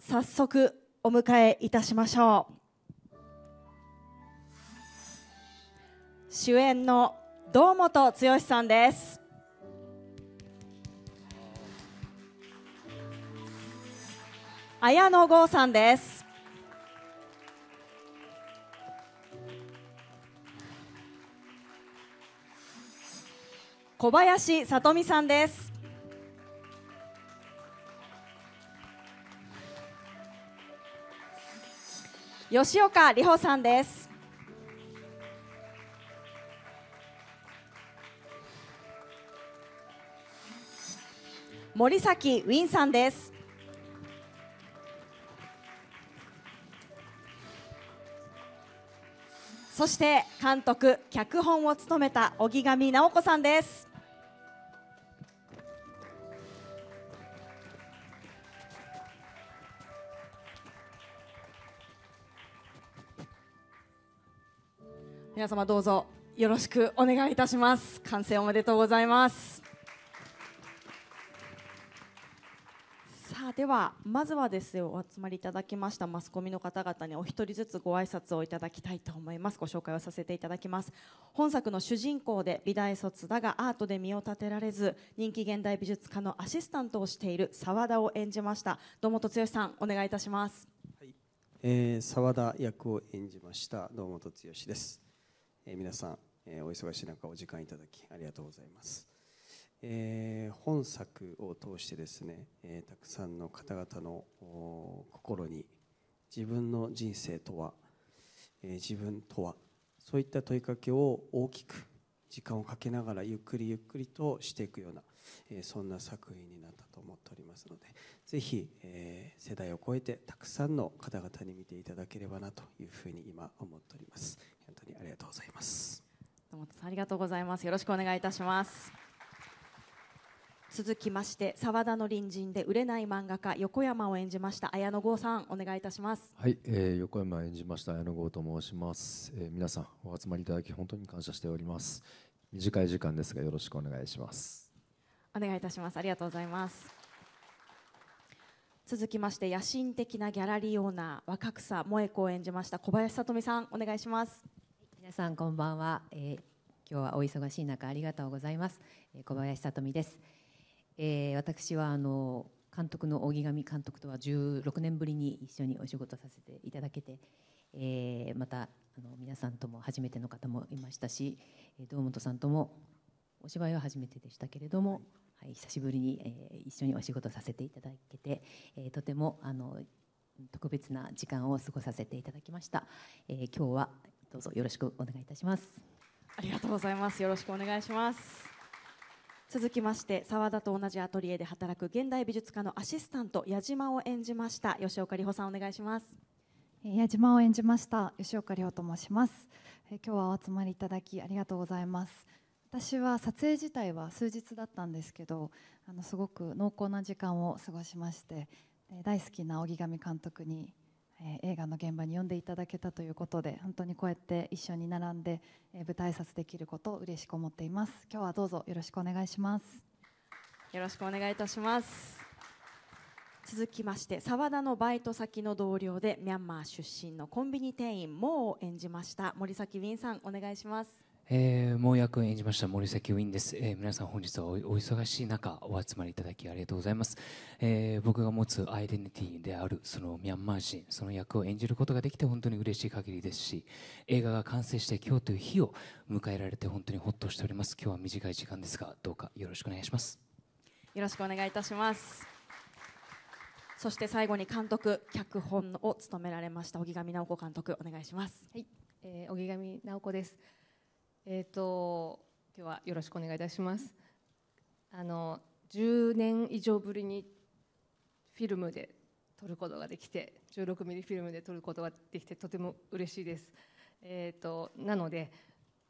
早速お迎えいたしましょう主演の堂本剛さんです綾野剛さんです小林さとみさんです吉岡里帆さんです森崎ウィンさんですそして監督脚本を務めた荻上直子さんです皆様どうぞよろしくお願いいたします完成おめでとうございますさあではまずはですよお集まりいただきましたマスコミの方々にお一人ずつご挨拶をいただきたいと思いますご紹介をさせていただきます本作の主人公で美大卒だがアートで身を立てられず人気現代美術家のアシスタントをしている澤田を演じました堂本剛さんお願いいたします澤、はい、えー、田役を演じました堂本剛ですえ皆さん、えお忙しい中お時間いただきありがとうございます、えー、本作を通してですね、えたくさんの方々の心に自分の人生とは、え自分とはそういった問いかけを大きく時間をかけながらゆっくりゆっくりとしていくような、えそんな作品になったと思っておりますのでぜひ、え世代を超えてたくさんの方々に見ていただければなというふうに今思っております本当にありがとうございます野本さんありがとうございますよろしくお願いいたします続きまして沢田の隣人で売れない漫画家横山を演じました綾野剛さんお願いいたしますはい、えー、横山演じました綾野剛と申します、えー、皆さんお集まりいただき本当に感謝しております短い時間ですがよろしくお願いしますお願いいたしますありがとうございます続きまして野心的なギャラリーオーナー若草萌子を演じました小林さとみさんお願いします皆さんこんばんは、えー、今日はお忙しい中ありがとうございます、え小林さとみです、えー、私はあの監督の荻上監督とは16年ぶりに一緒にお仕事させていただけて、えー、またあの皆さんとも初めての方もいましたし堂本さんともお芝居は初めてでしたけれども、はいはい、久しぶりに、えー、一緒にお仕事させていただけて、えー、とてもあの特別な時間を過ごさせていただきました、えー、今日はどうぞよろしくお願いいたしますありがとうございますよろしくお願いします続きまして澤田と同じアトリエで働く現代美術家のアシスタント矢島を演じました吉岡里帆さんお願いします矢島を演じました吉岡里帆と申します今日はお集まりいただきありがとうございます私は撮影自体は数日だったんですけどあのすごく濃厚な時間を過ごしまして大好きな荻上監督に、えー、映画の現場に呼んでいただけたということで本当にこうやって一緒に並んで、えー、舞台挨拶できることを嬉しく思っています今日はどうぞよろしくお願いしますよろしくお願いいたします続きまして澤田のバイト先の同僚でミャンマー出身のコンビニ店員モーを演じました森崎ウィンさんお願いしますえー、もう役演じました森崎ウィンです、えー、皆さん本日はお忙しい中お集まりいただきありがとうございます、えー、僕が持つアイデンティティであるそのミャンマー人その役を演じることができて本当に嬉しい限りですし映画が完成して今日という日を迎えられて本当にほっとしております今日は短い時間ですがどうかよろしくお願いしますよろしくお願いいたしますそして最後に監督脚本を務められました荻上直子監督お願いしますはい、えー、荻上直子ですえっ、ー、と今日はよろしくお願いいたします。あの10年以上ぶりにフィルムで撮ることができて、16ミリフィルムで撮ることができてとても嬉しいです。えっ、ー、となので。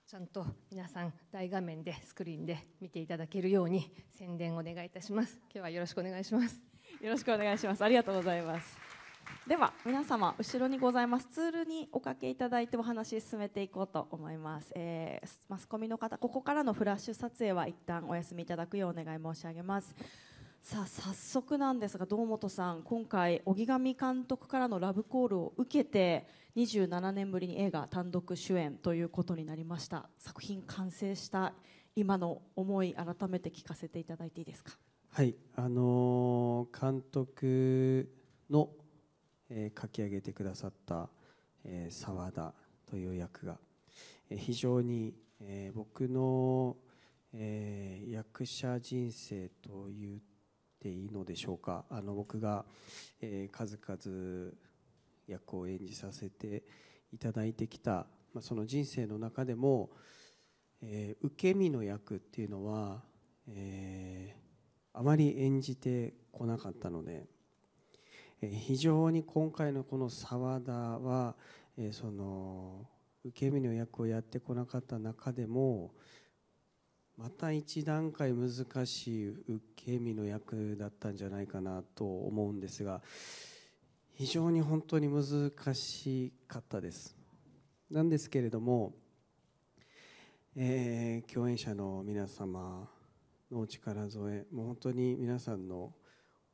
ちゃんと皆さん大画面でスクリーンで見ていただけるように宣伝お願いいたします。今日はよろしくお願いします。よろしくお願いします。ありがとうございます。では皆様後ろにございますツールにおかけいただいてお話進めていこうと思います、えー、マスコミの方ここからのフラッシュ撮影は一旦お休みいただくようお願い申し上げますさあ早速なんですが堂本さん今回荻上監督からのラブコールを受けて27年ぶりに映画単独主演ということになりました作品完成した今の思い改めて聞かせていただいていいですかはいあのー、監督の書き上げてくださった澤田という役が非常に僕の役者人生と言っていいのでしょうか僕が数々役を演じさせていただいてきたその人生の中でも受け身の役っていうのはあまり演じてこなかったので。非常に今回のこの澤田はその受け身の役をやってこなかった中でもまた一段階難しい受け身の役だったんじゃないかなと思うんですが非常に本当に難しかったですなんですけれども、えー、共演者の皆様のお力添えもう本当に皆さんの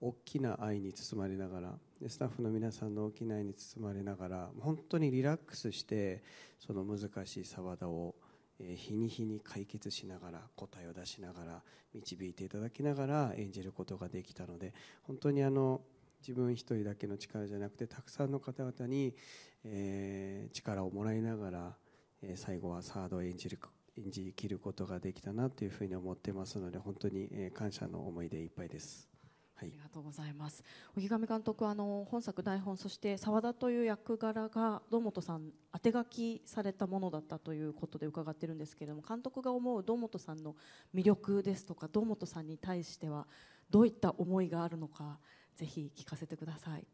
大きな愛に包まれながらスタッフの皆さんの大きな愛に包まれながら本当にリラックスしてその難しい沢田を日に日に解決しながら答えを出しながら導いていただきながら演じることができたので本当にあの自分一人だけの力じゃなくてたくさんの方々に、力をもらいながら、最後はサードを演じる演じきることができたなというふうに思ってますので本当に、感謝の思いでいっぱいです。はい、ありがとうございます荻上監督あの本作台本そして沢田という役柄が堂本さん当て書きされたものだったということで伺ってるんですけれども監督が思う堂本さんの魅力ですとか堂本さんに対してはどういった思いがあるのかぜひ聞かせてください。い、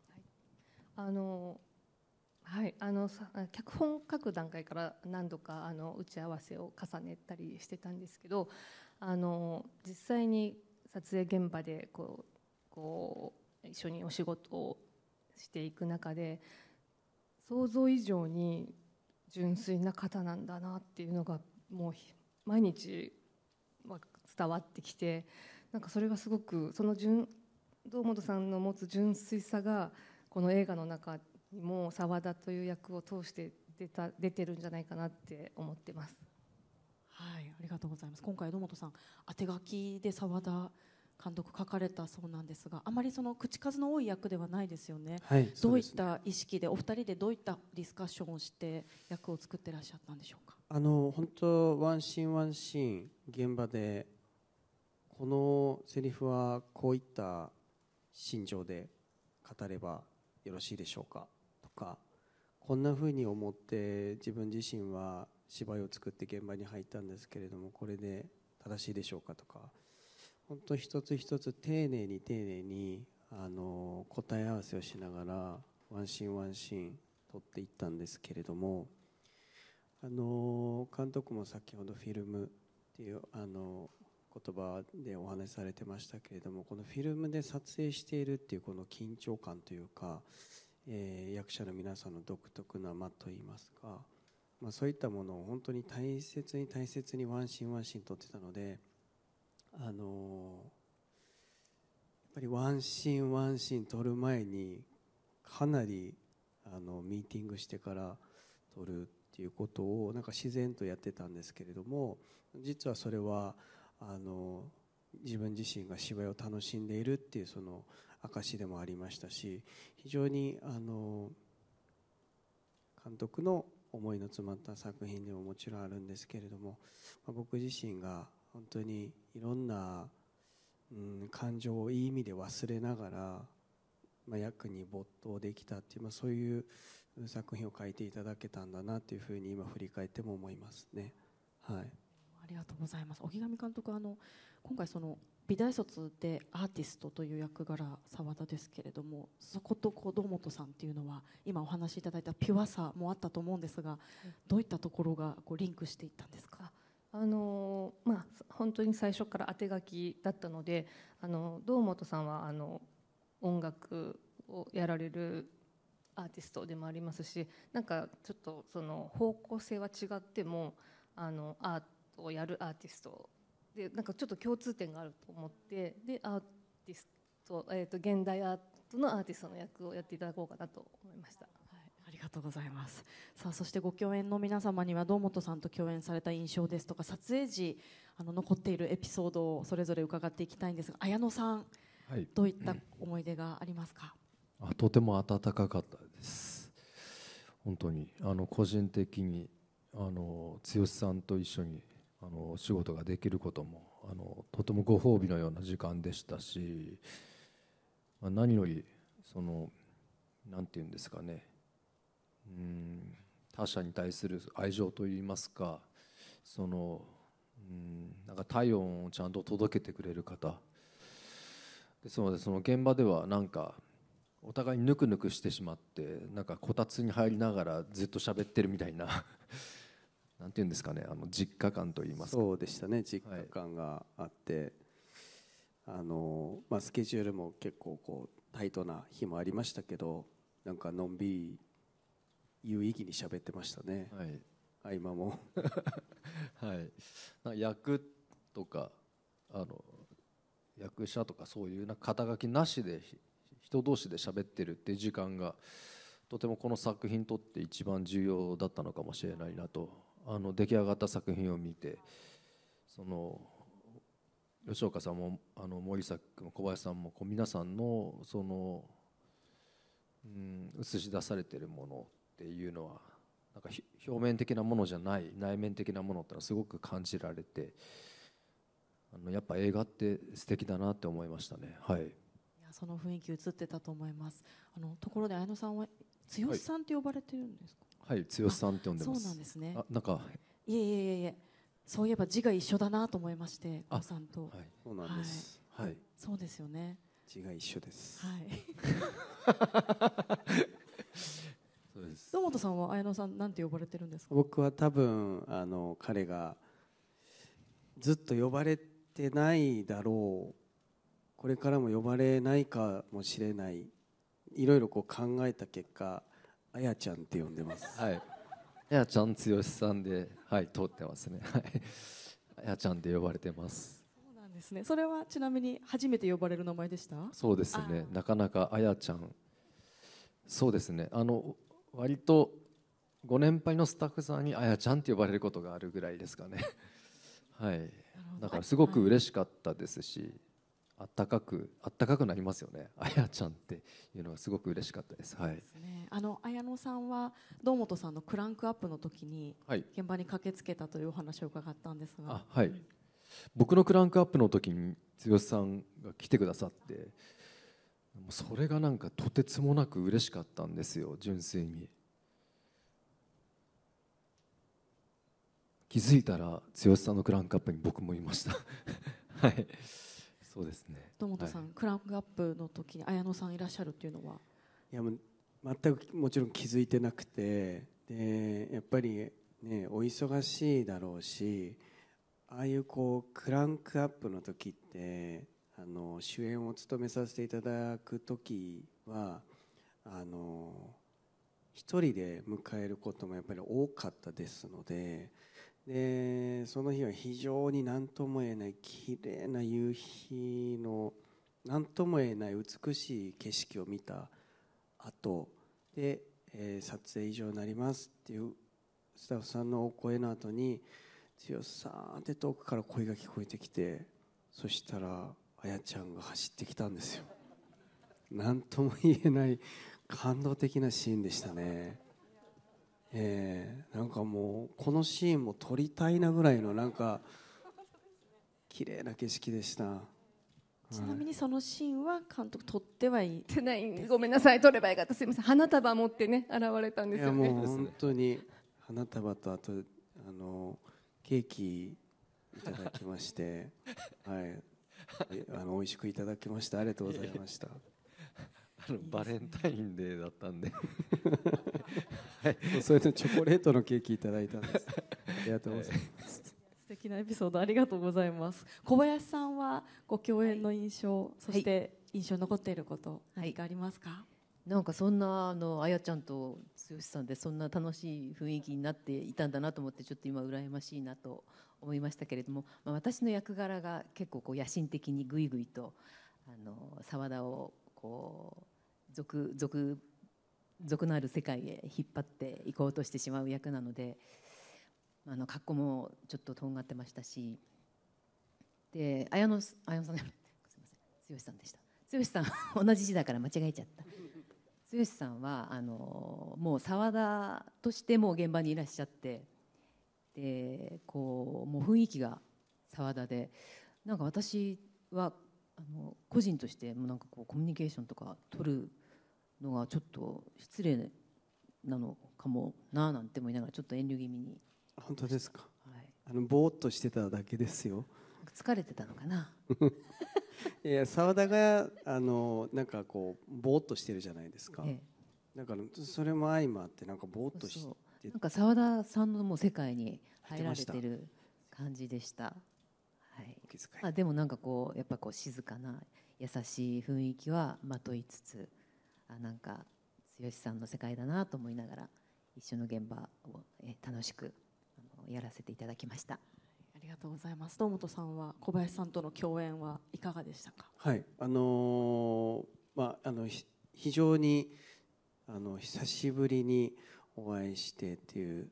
あのはい、あの脚本書く段階から何度かあの打ち合わせを重ねたりしてたんですけどあの実際に撮影現場でこうこう一緒にお仕事をしていく中で想像以上に純粋な方なんだなっていうのがもう毎日伝わってきてなんかそれがすごくその純堂本さんの持つ純粋さがこの映画の中にも澤田という役を通して出た出てるんじゃないかなって思ってます。はい、ありがとうございます。今回堂本さん、宛て書きで澤田監督書かれたそうなんですがあまりその口数の多い役ではないですよね、はい、どういった意識でお二人でどういったディスカッションをして役を作ってらっしゃったんでしょうかあの本当ワンシーンワンシーン現場でこのセリフはこういった心情で語ればよろしいでしょうかとかこんなふうに思って自分自身は芝居を作って現場に入ったんですけれどもこれで正しいでしょうかとか本当一つ一つ丁寧に丁寧にあの答え合わせをしながらワンシーンワンシーン撮っていったんですけれどもあの監督も先ほどフィルムっていうあの言葉でお話しされてましたけれどもこのフィルムで撮影しているっていうこの緊張感というか、えー、役者の皆さんの独特な間といいますか、まあ、そういったものを本当に大切に大切にワンシーンワンシーン撮ってたので。あのやっぱりワンシーンワンシーン撮る前にかなりあのミーティングしてから撮るっていうことをなんか自然とやってたんですけれども実はそれはあの自分自身が芝居を楽しんでいるっていうその証でもありましたし非常にあの監督の思いの詰まった作品でももちろんあるんですけれども僕自身が本当にいろんな、うん、感情をいい意味で忘れながら、まあ、役に没頭できたっていう、まあ、そういう作品を書いていただけたんだなというふうに今振り返っても思いますね。はい、ありがとうございます。荻上監督あの今回その美大卒でアーティストという役柄澤田ですけれどもそこと子堂本さんっていうのは今お話しいただいたピュアさもあったと思うんですが、どういったところがこうリンクしていったんですかあのまあ、本当に最初から当て書きだったのであの堂本さんはあの音楽をやられるアーティストでもありますしなんかちょっとその方向性は違ってもあのアートをやるアーティストでなんかちょっと共通点があると思ってでアーティスト、えーと、と現代アートのアーティストの役をやっていただこうかなと思いました。がとうございますさあそしてご共演の皆様には堂本さんと共演された印象ですとか撮影時あの残っているエピソードをそれぞれ伺っていきたいんですが綾野さん、はい、どういった思い出がありますかあとても温かかったです本当にあの個人的にあの剛さんと一緒にあの仕事ができることもあのとてもご褒美のような時間でしたし何よりその何て言うんですかねうん他者に対する愛情といいますかそのうんなんか体温をちゃんと届けてくれる方ですのでその現場ではなんかお互いにぬくぬくしてしまってなんかこたつに入りながらずっと喋ってるみたいな なんていうんですかねあの実家感といいますかそうでしたね実家感があって、はい、あのまあ、スケジュールも結構こうタイトな日もありましたけどなんかのんびり有意義に喋ってましたね、はい、合間も はい役とかあの役者とかそういうな肩書きなしで人同士で喋ってるっていう時間がとてもこの作品にとって一番重要だったのかもしれないなとあの出来上がった作品を見てその吉岡さんもあの森崎君小林さんもこう皆さんのその、うん、映し出されてるものっていうのはなんか表面的なものじゃない内面的なものってのはすごく感じられてあのやっぱ映画って素敵だなって思いましたねはいいやその雰囲気映ってたと思いますあのところで綾野さんは剛さんって呼ばれてるんですかはい、はい、剛さんって呼んでますそうなんですねあなんかいえいえいえいえそういえば字が一緒だなと思いましておさんと、はい、そうなんです、はい、そうですよね字が一緒ですはい です野本さんは綾乃さんなんて呼ばれてるんですか僕は多分あの彼がずっと呼ばれてないだろうこれからも呼ばれないかもしれないいろいろこう考えた結果あやちゃんって呼んでますはいあやちゃん剛さんではい通ってますねはいあやちゃんで呼ばれてますそうなんですねそれはちなみに初めて呼ばれる名前でしたそうですねなかなかあやちゃんそうですねあの割とご年配のスタッフさんにあやちゃんって呼ばれることがあるぐらいですかね はいだからすごく嬉しかったですし、あったかくあったかくなりますよねあやちゃんっていうのはすごく嬉しかったです,、はいです、ね、あの綾野さんは堂本さんのクランクアップの時に現場に駆けつけたというお話を伺ったんですが、はい、はい、僕のクランクアップの時に剛さんが来てくださってそれがなんかとてつもなく嬉しかったんですよ純粋に気づいたら剛さんのクランクアップに僕もいました はいそうですね堂本さん、はい、クランクアップの時に綾乃さんいらっしゃるっていうのはいやもう全くもちろん気づいてなくてでやっぱりねお忙しいだろうしああいうこうクランクアップの時ってあの主演を務めさせていただく時はあの一人で迎えることもやっぱり多かったですのででその日は非常に何とも言えない綺麗な夕日の何とも言えない美しい景色を見た後で、えー、撮影以上になりますっていうスタッフさんのお声の後に剛さんって遠くから声が聞こえてきてそしたらあやちゃんが走ってきたんですよ何とも言えない感動的なシーンでしたねえー、なんかもうこのシーンも撮りたいなぐらいのなんか綺麗な景色でした。ちなみにそのシーンは監督撮ってはいい。てないごめんなさい撮ればよかったすみません花束持ってね現れたんですよね。もう本当に花束とあとあのケーキいただきましてはいあの美味しくいただきましたありがとうございました。あのバレンタインデーだったんではい、それでチョコレートのケーキいただいたんです。ありがとうございます。素敵なエピソードありがとうございます。小林さんはご共演の印象、はい、そして印象に残っていること何かありますか？はいなんかそんなあのあやちゃんと剛さんでそんな楽しい雰囲気になっていたんだなと思ってちょっと今羨ましいなと思いましたけれども、まあ、私の役柄が結構こう野心的にぐいぐいと澤田をこう俗俗俗のある世界へ引っ張っていこうとしてしまう役なのであの格好もちょっととんがってましたしで綾乃さん すみません剛さんでした剛さん 同じ字だから間違えちゃった。剛さんはあのもう澤田としても現場にいらっしゃってでこうもう雰囲気が澤田でなんか私はあの個人としてもなんかこうコミュニケーションとか取るのがちょっと失礼なのかもなあなんて思いながらちょっと遠慮気味に本当ですか、はい、あのぼーっとしてただけですよ疲れてたのかな いや澤田があのなんかこうぼーっとしてるじゃないですか、ええ、だからそれも相まってなんかぼーっとしてなんか澤田さんのもう世界に入られてる感じでした、はい、あでもなんかこうやっぱこう静かな優しい雰囲気はまといつつあなんか剛さんの世界だなと思いながら一緒の現場を楽しくやらせていただきました。ありがとうございます堂本さんは小林さんとの共演はいかがでしたかはいあのー、まああの非常にあの久しぶりにお会いしてっていう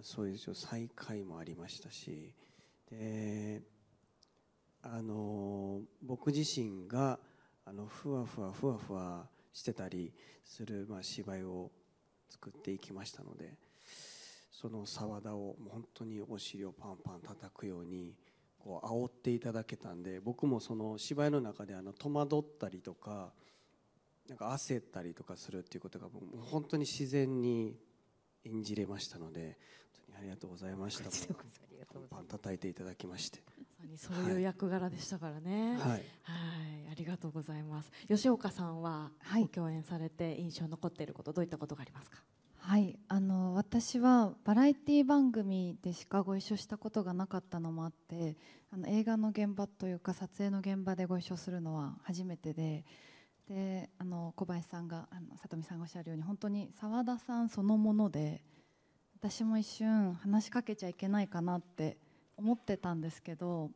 そういう再会もありましたしであの僕自身があのふわふわふわふわしてたりする、まあ、芝居を作っていきましたのでその澤田を本当にお尻をパンパン叩くようにこう煽っていただけたんで僕もその芝居の中であの戸惑ったりとかなんか焦ったりとかするっていうことがもう本当に自然に演じれましたので本当にありがとうございましたパンパン叩いていただきましてそういう役柄でしたからねはい、はい、ありがとうございます吉岡さんは、はい、共演されて印象残っていることどういったことがありますかはいあの私はバラエティ番組でしかご一緒したことがなかったのもあってあの映画の現場というか撮影の現場でご一緒するのは初めてでであの小林さんがあの里見さんがおっしゃるように本当に澤田さんそのもので私も一瞬話しかけちゃいけないかなって思ってたんですけど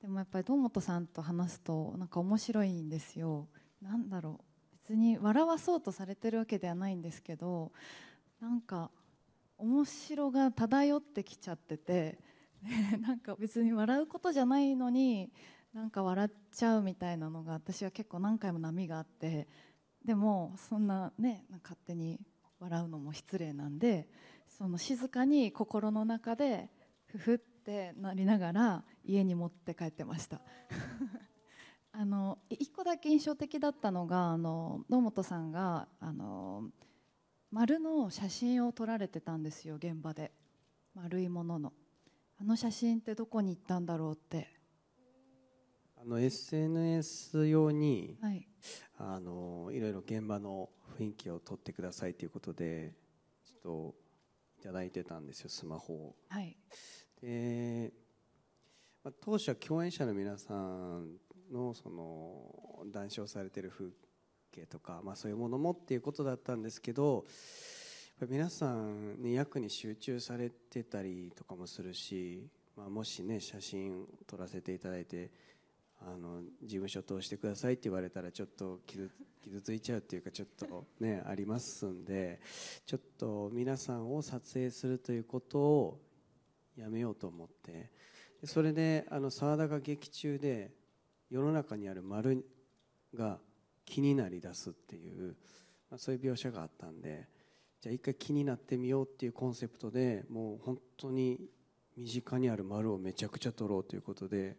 でもやっぱり堂本さんと話すとなんか面白いんですよ。なんだろう別に笑わそうとされてるわけではないんですけどなんか面白が漂ってきちゃってて、ね、なんか別に笑うことじゃないのになんか笑っちゃうみたいなのが私は結構何回も波があってでもそんなね勝手に笑うのも失礼なんでその静かに心の中でふふってなりながら家に持って帰ってました あの一個だけ印象的だったのがあの堂本さんがあの丸の写真を撮られてたんですよ現場で丸いもののあの写真ってどこに行ったんだろうってあの SNS 用に、はい、あのいろいろ現場の雰囲気を撮ってくださいということでちょっといただいてたんですよスマホを、はい、で、まあ、当初は共演者の皆さんのその談笑されてる風係とか、まあ、そういうものもっていうことだったんですけど皆さん、ね、役に集中されてたりとかもするし、まあ、もしね写真撮らせていただいてあの事務所通してくださいって言われたらちょっと傷傷ついちゃうっていうかちょっとね ありますんでちょっと皆さんを撮影するということをやめようと思ってそれで澤田が劇中で世の中にある丸が気になりだすっていう、まあ、そういう描写があったんでじゃあ一回気になってみようっていうコンセプトでもう本当に身近にある丸をめちゃくちゃ取ろうということで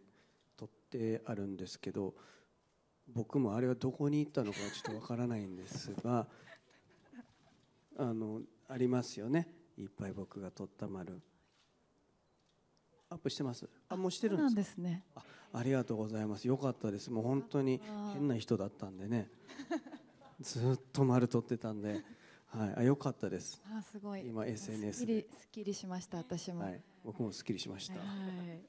取ってあるんですけど僕もあれはどこに行ったのかちょっとわからないんですが あのありますよねいっぱい僕が取った丸アップしてますあもうしてるんですかそうなんですねあありがとうございます良かったですもう本当に変な人だったんでね ずっと丸取ってたんで、はい、あよかったですあすごい今 SNS すっきりすっきりしました私も、はい、僕もすっきりしました、はい、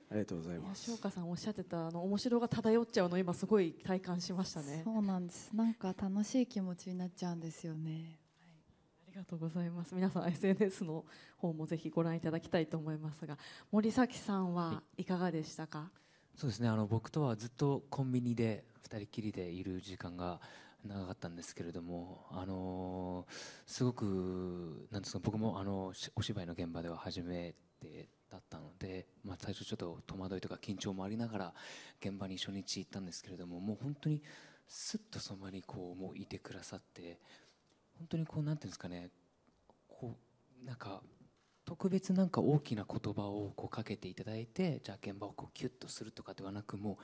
ありがとうございます翔さんおっしゃってたあの面白が漂っちゃうの今すごい体感しましたねそうなんですなんか楽しい気持ちになっちゃうんですよねありがとうございます。皆さん SNS の方もぜひご覧いただきたいと思いますが、森崎さんはいかがでしたか。僕とはずっとコンビニで2人きりでいる時間が長かったんですけれどもすごく僕もお芝居の現場では初めてだったので最初ちょっと戸惑いとか緊張もありながら現場に初日行ったんですけれどももう本当にすっとその場にいてくださって本当にこう何て言うんですかねこうなんか特別なんか大きな言葉をこうかけていただいてじゃあ現場をこうキュッとするとかではなくも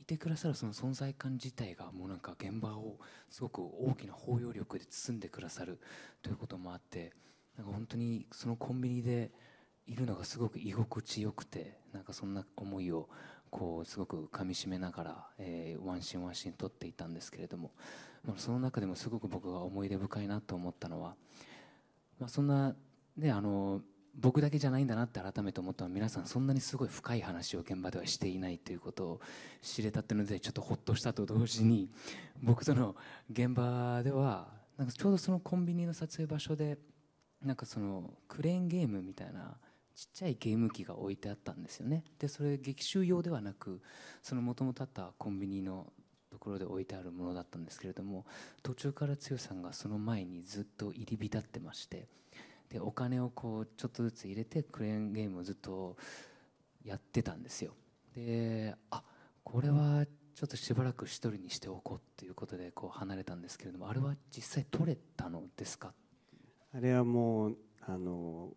ういてくださるその存在感自体がもうなんか現場をすごく大きな包容力で包んでくださるということもあってなんか本当にそのコンビニでいるのがすごく居心地よくてなんかそんな思いをこうすごくかみしめながら、えー、ワンシーンワンシーン撮っていたんですけれども、まあ、その中でもすごく僕が思い出深いなと思ったのは、まあ、そんな、ね、あの僕だけじゃないんだなって改めて思ったのは皆さんそんなにすごい深い話を現場ではしていないということを知れたっていうのでちょっとほっとしたと同時に 僕との現場ではなんかちょうどそのコンビニの撮影場所でなんかそのクレーンゲームみたいなちっちゃいゲーム機が置いてあったんですよねでそれ劇中用ではなくその元々あったコンビニのところで置いてあるものだったんですけれども途中から剛さんがその前にずっと入り浸ってまして。でお金をこうちょっとずつ入れてクレーンゲームをずっとやってたんですよであこれはちょっとしばらく一人にしておこうということでこう離れたんですけれどもあれは実際取れたのですかあれはもうあの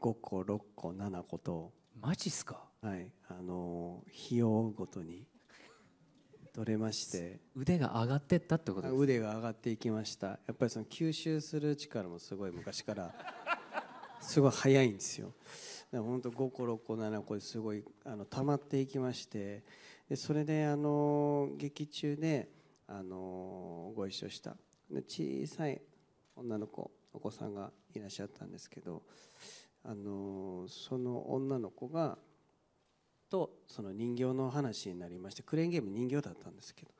5個6個7個とマジっすかはいあの日を追うごとに取れまして腕が上がってったってことですか腕が上がっていきましたやっぱりその吸収する力もすごい昔からすごい早いんですよ本当5個6個7個ですごいあの溜まっていきましてでそれであの劇中であのご一緒した小さい女の子お子さんがいらっしゃったんですけどあのその女の子がとその人形の話になりましてクレーンゲーム人形だったんですけど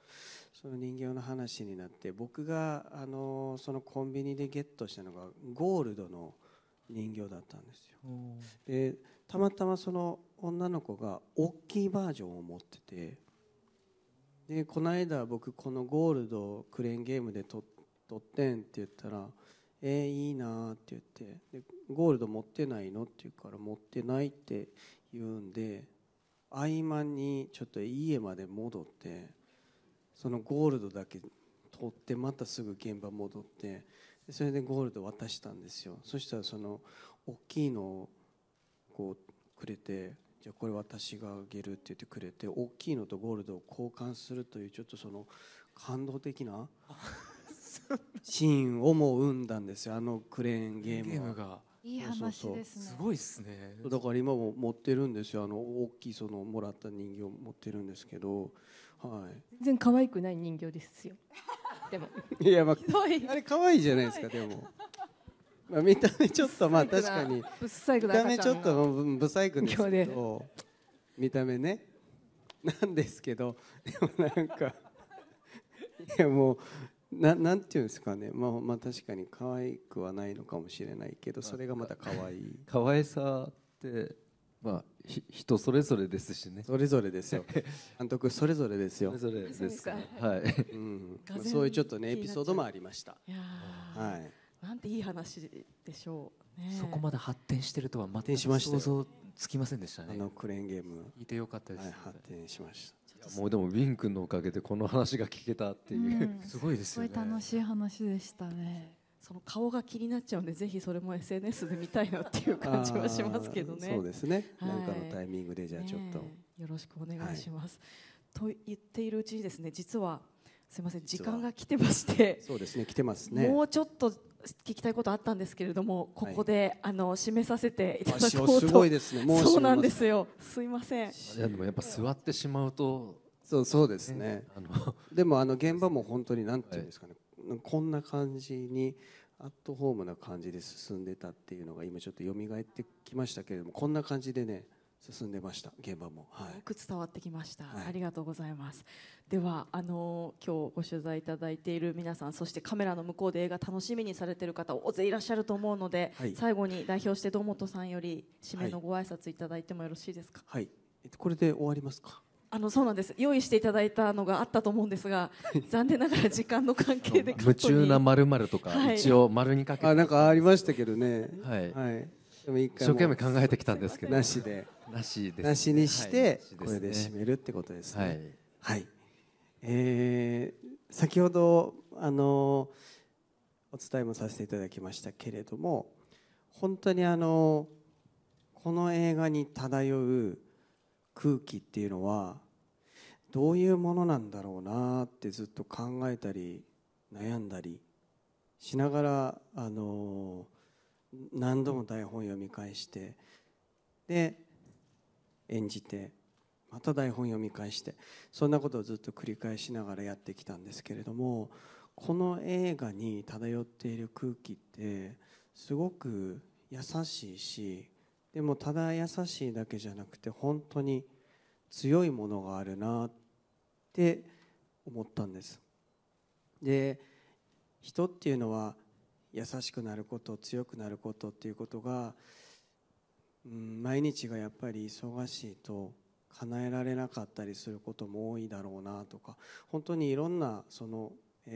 その人形の話になって僕があのそのコンビニでゲットしたのがゴールドの人形だったんですよでたまたまその女の子が大きいバージョンを持っててでこの間僕このゴールドクレーンゲームで取ってんって言ったら「えー、いいな」って言ってで「ゴールド持ってないの?」って言うから「持ってない」って言うんで合間にちょっと家まで戻ってそのゴールドだけ取ってまたすぐ現場戻って。それでゴールド渡したんですよそしたらその大きいのをこうくれてじゃあこれ私があげるって言ってくれて大きいのとゴールドを交換するというちょっとその感動的な シーンをも生んだんですよあのクレーンゲームがいい話ですねすごいっすねだから今も持ってるんですよあの大きいそのもらった人形持ってるんですけどはい全然可愛くない人形ですよでもいやまああれ可愛いじゃないですかでも。まあ、見た目ちょっとまあ確かに見た目ちょっとブサイクですけど見た目ねなんですけどでもなんかいやもうななんていうんですかね、まあ、まあ確かに可愛くはないのかもしれないけどそれがまた可愛い可愛さってまあ、人それぞれですしね。それぞれですよ。監督それぞれですよ。それぞれですか。はい。うん。まあ、そういうちょっとねエピソードもありました。いやはい。なんていい話でしょう、ね。そこまで発展してるとはままてししく想像つきませんでしたね。あのクレーンゲーム。いてよかったです、ねはい、発展しました。もうでもウィン君のおかげでこの話が聞けたっていう、うん、すごいですよね。すごい楽しい話でしたね。その顔が気になっちゃうんでぜひそれも SNS で見たいなっていう感じはしますけどね。そうですね、はい、なんかのタイミングでじゃあちょっと、ね、よろしくお願いします、はい、と言っているうちにですね実はすみません時間が来てましてそうですね来てますねもうちょっと聞きたいことあったんですけれどもここで、はい、あの締めさせていただこうとすごいですねもうそうなんですよすいませんいやでもやっぱ座ってしまうとそうそうですね、ねあのでもあの現場も本当になんていうんですかねこんな感じにアットホームな感じで進んでたっていうのが今ちょっと蘇ってきましたけれどもこんな感じでね進んでました現場も、はい、よく伝わってきました、はい、ありがとうございますではあの今日ご取材いただいている皆さんそしてカメラの向こうで映画楽しみにされている方大勢いらっしゃると思うので、はい、最後に代表して堂本さんより締めのご挨拶いただいてもよろしいですかはい、えっと、これで終わりますかあのそうなんです用意していただいたのがあったと思うんですが 残念ながら時間の関係で夢中なまるとか、はい、一応丸にかけあなんかありましたけどねはい、はい、でも一一生懸命考えてきたんですけどなしでなしです、ね、なしにして、はい、これで締めるってことですねはい、はい、えー、先ほどあのお伝えもさせていただきましたけれども本当にあのこの映画に漂う空気っていうのはどういうものなんだろうなってずっと考えたり悩んだりしながら、あの何度も台本読み返してで演じてまた台本読み返してそんなことをずっと繰り返しながらやってきたんですけれどもこの映画に漂っている空気ってすごく優しいしでもただ優しいだけじゃなくて本当に強いものがあるなっって思ったんですで人っていうのは優しくなること強くなることっていうことが、うん、毎日がやっぱり忙しいと叶えられなかったりすることも多いだろうなとか本当にいろんなその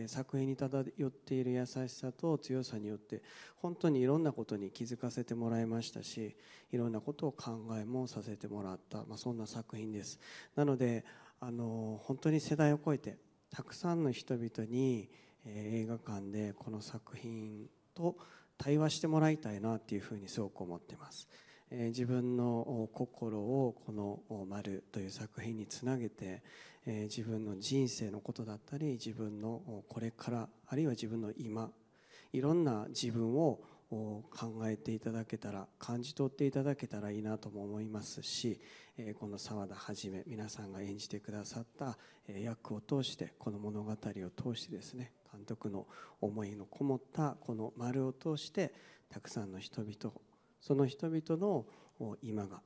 作品に漂っている優しさと強さによって本当にいろんなことに気づかせてもらいましたしいろんなことを考えもさせてもらった、まあ、そんな作品ですなのであの本当に世代を超えてたくさんの人々に、えー、映画館でこの作品と対話してもらいたいなっていうふうにすごく思ってます、えー、自分の心をこの「丸という作品につなげて、えー、自分の人生のことだったり自分のこれからあるいは自分の今いろんな自分を考えていただけたら感じ取っていただけたらいいなとも思いますしこの澤田はじめ皆さんが演じてくださった役を通してこの物語を通してですね監督の思いのこもったこの丸を通してたくさんの人々その人々の今が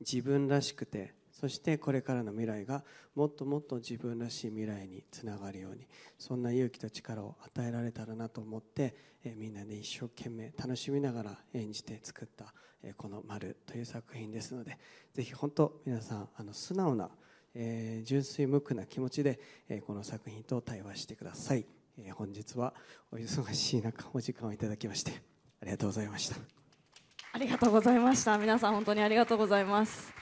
自分らしくてそしてこれからの未来がもっともっと自分らしい未来につながるようにそんな勇気と力を与えられたらなと思って、えみんなで一生懸命楽しみながら演じて作った、えこの「丸という作品ですのでぜひ本当皆さんあの素直な、えー、純粋無垢な気持ちで、えこの作品と対話してください、え本日はお忙しい中お時間をいただきましてありがとうございましたありがとうございました皆さん本当にありがとうございます